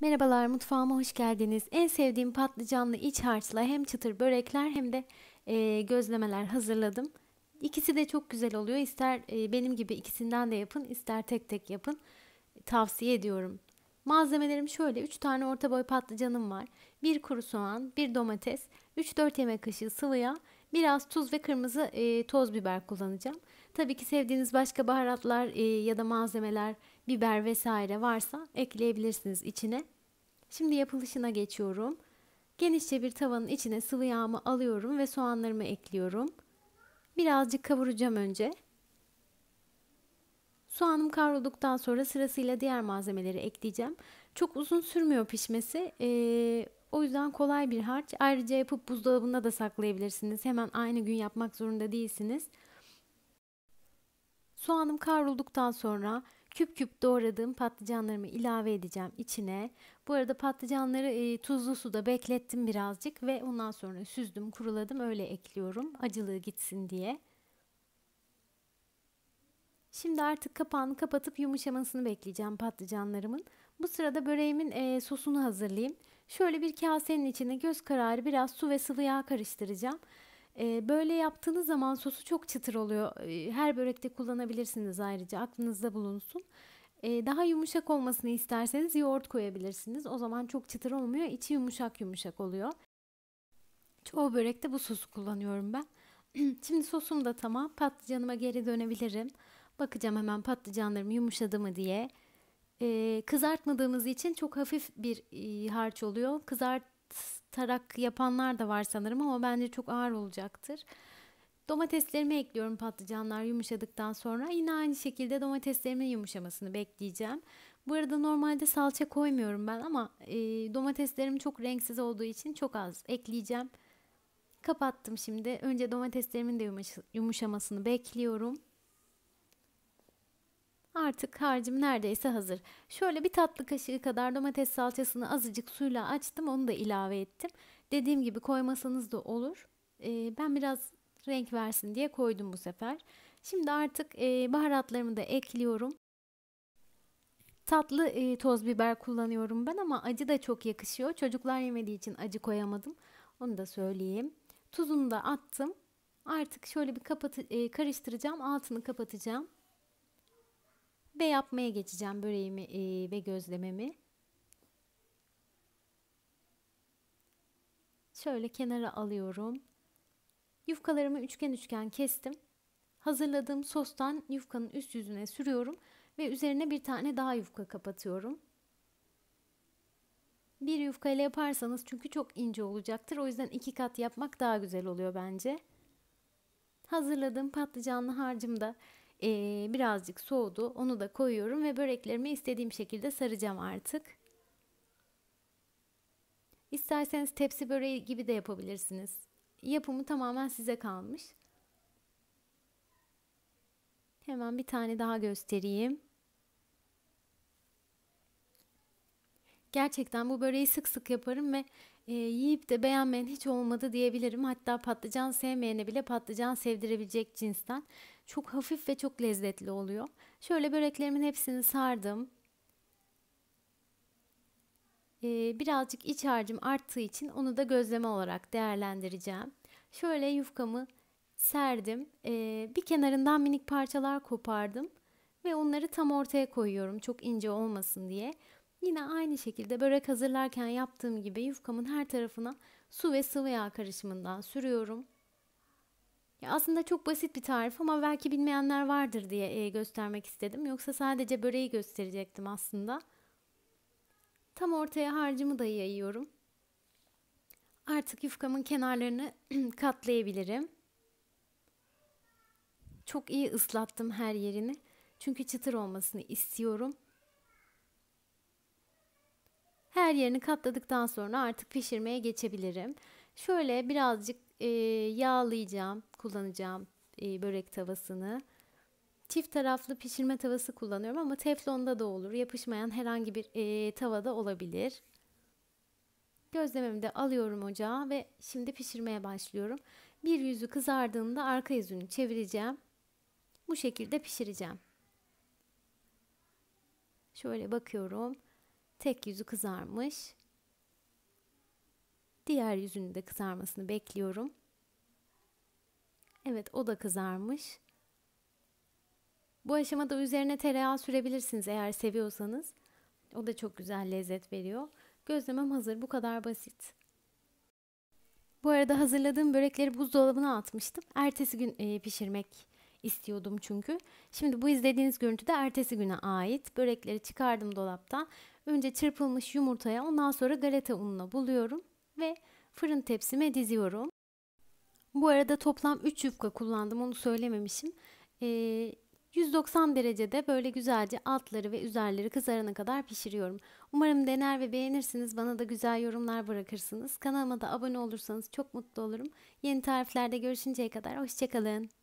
Merhabalar mutfağıma hoş geldiniz. En sevdiğim patlıcanlı iç harçla hem çıtır börekler hem de e, gözlemeler hazırladım. İkisi de çok güzel oluyor. İster e, benim gibi ikisinden de yapın ister tek tek yapın. E, tavsiye ediyorum. Malzemelerim şöyle 3 tane orta boy patlıcanım var. 1 kuru soğan, 1 domates, 3-4 yemek kaşığı sıvı yağ, biraz tuz ve kırmızı e, toz biber kullanacağım. Tabii ki sevdiğiniz başka baharatlar e, ya da malzemeler biber vesaire varsa ekleyebilirsiniz içine. Şimdi yapılışına geçiyorum. Genişçe bir tavanın içine sıvı yağımı alıyorum ve soğanlarımı ekliyorum. Birazcık kavuracağım önce. Soğanım kavrulduktan sonra sırasıyla diğer malzemeleri ekleyeceğim. Çok uzun sürmüyor pişmesi. Ee, o yüzden kolay bir harç. Ayrıca yapıp buzdolabında da saklayabilirsiniz. Hemen aynı gün yapmak zorunda değilsiniz. Soğanım kavrulduktan sonra küp küp doğradığım patlıcanlarımı ilave edeceğim içine. Bu arada patlıcanları e, tuzlu suda beklettim birazcık ve ondan sonra süzdüm, kuruladım, öyle ekliyorum acılığı gitsin diye. Şimdi artık kapağını kapatıp yumuşamasını bekleyeceğim patlıcanlarımın. Bu sırada böreğimin e, sosunu hazırlayayım. Şöyle bir kasenin içine göz kararı biraz su ve sıvı yağ karıştıracağım böyle yaptığınız zaman sosu çok çıtır oluyor. her börekte kullanabilirsiniz ayrıca aklınızda bulunsun. daha yumuşak olmasını isterseniz yoğurt koyabilirsiniz. O zaman çok çıtır olmuyor. İçi yumuşak yumuşak oluyor. Çoğu börekte bu sosu kullanıyorum ben. Şimdi sosum da tamam. Patlıcanıma geri dönebilirim. Bakacağım hemen patlıcanlarım yumuşadı mı diye. Ee, kızartmadığımız için çok hafif bir e, harç oluyor. Kızart atarak yapanlar da var sanırım ama bence çok ağır olacaktır. Domateslerimi ekliyorum patlıcanlar yumuşadıktan sonra. Yine aynı şekilde domateslerimin yumuşamasını bekleyeceğim. Bu arada normalde salça koymuyorum ben ama e, domateslerim çok renksiz olduğu için çok az ekleyeceğim. Kapattım şimdi. Önce domateslerimin de yumuş yumuşamasını bekliyorum. Artık harcım neredeyse hazır. Şöyle bir tatlı kaşığı kadar domates salçasını azıcık suyla açtım. Onu da ilave ettim. Dediğim gibi koymasanız da olur. Ee, ben biraz renk versin diye koydum bu sefer. Şimdi artık e, baharatlarımı da ekliyorum. Tatlı e, toz biber kullanıyorum ben ama acı da çok yakışıyor. Çocuklar yemediği için acı koyamadım. Onu da söyleyeyim. Tuzunu da attım. Artık şöyle bir kapat e, karıştıracağım. Altını kapatacağım. Ve yapmaya geçeceğim böreğimi e, ve gözlememi. Şöyle kenara alıyorum. Yufkalarımı üçgen üçgen kestim. Hazırladığım sostan yufkanın üst yüzüne sürüyorum ve üzerine bir tane daha yufka kapatıyorum. Bir yufka ile yaparsanız çünkü çok ince olacaktır. O yüzden iki kat yapmak daha güzel oluyor bence. Hazırladığım patlıcanlı harcım da e, birazcık soğudu. Onu da koyuyorum ve böreklerimi istediğim şekilde saracağım artık. İsterseniz tepsi böreği gibi de yapabilirsiniz. Yapımı tamamen size kalmış. Hemen bir tane daha göstereyim. Gerçekten bu böreği sık sık yaparım ve e, yiyip de beğenmeyen hiç olmadı diyebilirim. Hatta patlıcan sevmeyene bile patlıcan sevdirebilecek cinsten. Çok hafif ve çok lezzetli oluyor. Şöyle böreklerimin hepsini sardım. Ee, birazcık iç harcım arttığı için onu da gözleme olarak değerlendireceğim. Şöyle yufkamı serdim. Ee, bir kenarından minik parçalar kopardım ve onları tam ortaya koyuyorum çok ince olmasın diye. Yine aynı şekilde börek hazırlarken yaptığım gibi yufkamın her tarafına su ve sıvı yağ karışımından sürüyorum. Ya aslında çok basit bir tarif ama belki bilmeyenler vardır diye e, göstermek istedim. Yoksa sadece böreği gösterecektim aslında. Tam ortaya harcımı da yayıyorum. Artık yufkamın kenarlarını katlayabilirim. Çok iyi ıslattım her yerini. Çünkü çıtır olmasını istiyorum. Her yerini katladıktan sonra artık pişirmeye geçebilirim. Şöyle birazcık e, yağlayacağım, kullanacağım e, börek tavasını. Çift taraflı pişirme tavası kullanıyorum ama teflonda da olur. Yapışmayan herhangi bir e, tavada olabilir. Gözlememi de alıyorum ocağa ve şimdi pişirmeye başlıyorum. Bir yüzü kızardığında arka yüzünü çevireceğim. Bu şekilde pişireceğim. Şöyle bakıyorum. Tek yüzü kızarmış. Diğer yüzünü de kızarmasını bekliyorum. Evet o da kızarmış. Bu aşamada üzerine tereyağı sürebilirsiniz eğer seviyorsanız. O da çok güzel lezzet veriyor. Gözlemem hazır. Bu kadar basit. Bu arada hazırladığım börekleri buzdolabına atmıştım. Ertesi gün e, pişirmek istiyordum çünkü. Şimdi bu izlediğiniz görüntü de ertesi güne ait. Börekleri çıkardım dolaptan. Önce çırpılmış yumurtaya ondan sonra galeta ununa buluyorum ve fırın tepsime diziyorum. Bu arada toplam 3 yufka kullandım onu söylememişim. Ee, 190 derecede böyle güzelce altları ve üzerleri kızarana kadar pişiriyorum. Umarım dener ve beğenirsiniz. Bana da güzel yorumlar bırakırsınız. Kanalıma da abone olursanız çok mutlu olurum. Yeni tariflerde görüşünceye kadar hoşçakalın.